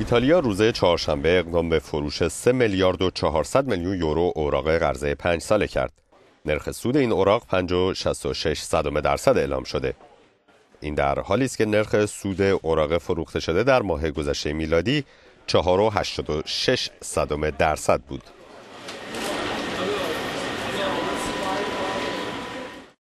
ایتالیا روز چهارشنبه اقدام به فروش 3 میلیارد و 400 میلیون یورو اوراق قرضه 5 ساله کرد. نرخ سود این اوراق 5.66 صدم درصد اعلام شده. این در حالی است که نرخ سود اوراق فروخته شده در ماه گذشته میلادی 4.86 صدم درصد بود.